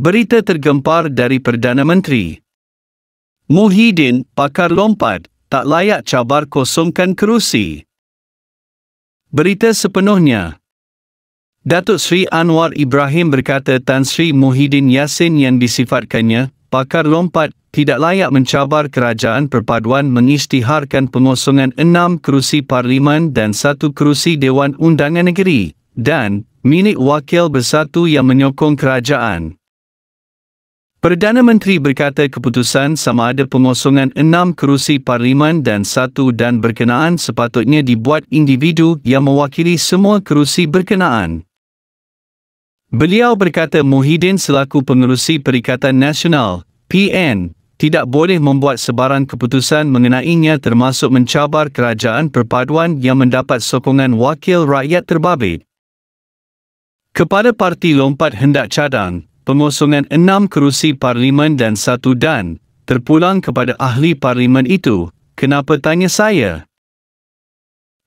berita tergempar dari Perdana Menteri. Muhyiddin, pakar lompat, tak layak cabar kosongkan kerusi. Berita sepenuhnya. Datuk Sri Anwar Ibrahim berkata Tan Sri Muhyiddin Yassin yang disifatkannya, pakar lompat, tidak layak mencabar kerajaan perpaduan mengisytiharkan pengosongan enam kerusi parlimen dan satu kerusi Dewan Undangan Negeri dan minit wakil bersatu yang menyokong kerajaan. Perdana Menteri berkata keputusan sama ada pengosongan enam kerusi parlimen dan satu dan berkenaan sepatutnya dibuat individu yang mewakili semua kerusi berkenaan. Beliau berkata Muhyiddin selaku pengerusi Perikatan Nasional, PN, tidak boleh membuat sebarang keputusan mengenainya termasuk mencabar kerajaan perpaduan yang mendapat sokongan wakil rakyat terbabit. Kepada Parti Lompat Hendak Cadang, pengosongan enam kerusi parlimen dan satu dan, terpulang kepada ahli parlimen itu, kenapa tanya saya?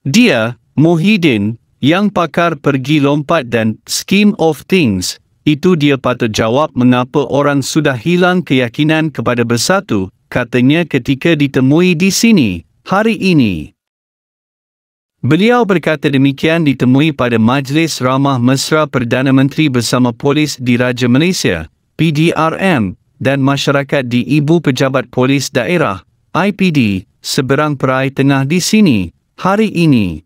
Dia, Mohidin, yang pakar pergi lompat dan scheme of things, itu dia patut jawab mengapa orang sudah hilang keyakinan kepada bersatu, katanya ketika ditemui di sini, hari ini. Beliau berkata demikian ditemui pada Majlis Ramah Mesra Perdana Menteri bersama Polis di Raja Malaysia, PDRM, dan masyarakat di Ibu Pejabat Polis Daerah, IPD, seberang perai tengah di sini, hari ini.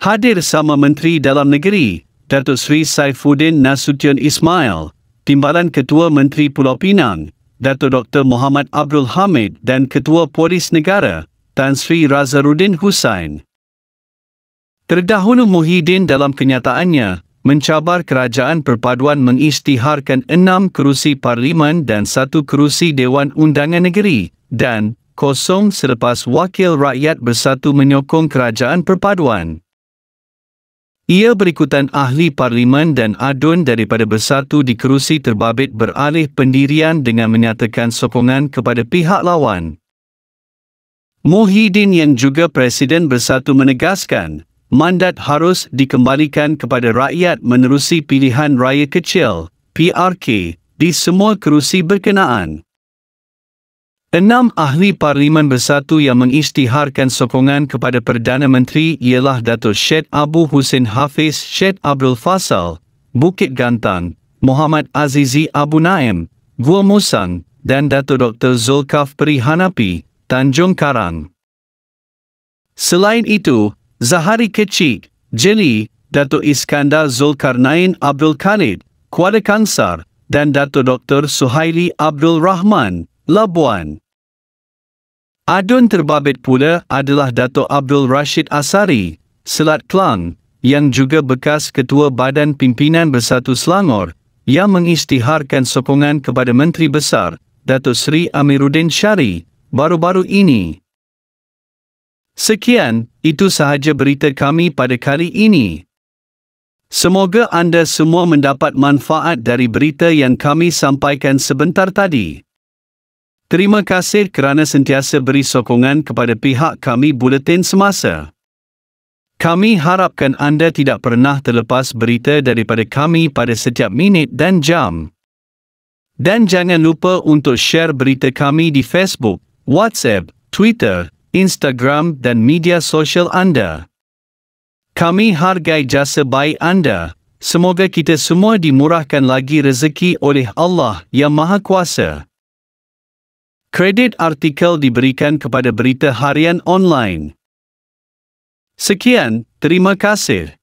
Hadir sama Menteri Dalam Negeri, Datuk Sri Saifuddin Nasution Ismail, Timbalan Ketua Menteri Pulau Pinang, Datuk Dr. Muhammad Abdul Hamid dan Ketua Polis Negara, Tan Sri Razaruddin Hussain. Terdahulu Muhyiddin dalam kenyataannya, mencabar kerajaan perpaduan mengisytiharkan enam kerusi parlimen dan satu kerusi Dewan Undangan Negeri, dan kosong selepas wakil rakyat bersatu menyokong kerajaan perpaduan. Ia berikutan ahli parlimen dan adun daripada bersatu di kerusi terbabit beralih pendirian dengan menyatakan sokongan kepada pihak lawan. Muhyiddin yang juga Presiden Bersatu menegaskan, mandat harus dikembalikan kepada rakyat menerusi pilihan raya kecil, PRK, di semua kerusi berkenaan. Enam ahli Parlimen Bersatu yang mengisytiharkan sokongan kepada Perdana Menteri ialah Datuk Syed Abu Hussein Hafiz Syed Abdul Fasal, Bukit Gantang, Muhammad Azizi Abu Naim, Gua Musang dan Datuk Dr. Zulkaf Perihanapi, Tanjung Karang. Selain itu, Zahari Kecik, Jeli, Dato Iskandar Zulkarnain Abdul Khalid, Kuala Kansar, dan Dato Dr. Suhaili Abdul Rahman, Labuan. Adun terbabit pula adalah Dato Abdul Rashid Asari, Selat Klang, yang juga bekas Ketua Badan Pimpinan Bersatu Selangor, yang mengisytiharkan sokongan kepada Menteri Besar, Dato Sri Amiruddin Syari, baru-baru ini. Sekian, itu sahaja berita kami pada kali ini. Semoga anda semua mendapat manfaat dari berita yang kami sampaikan sebentar tadi. Terima kasih kerana sentiasa beri sokongan kepada pihak kami buletin semasa. Kami harapkan anda tidak pernah terlepas berita daripada kami pada setiap minit dan jam. Dan jangan lupa untuk share berita kami di Facebook. WhatsApp, Twitter, Instagram dan media sosial anda. Kami hargai jasa baik anda. Semoga kita semua dimurahkan lagi rezeki oleh Allah Yang Maha Kuasa. Kredit artikel diberikan kepada Berita Harian Online. Sekian, terima kasih.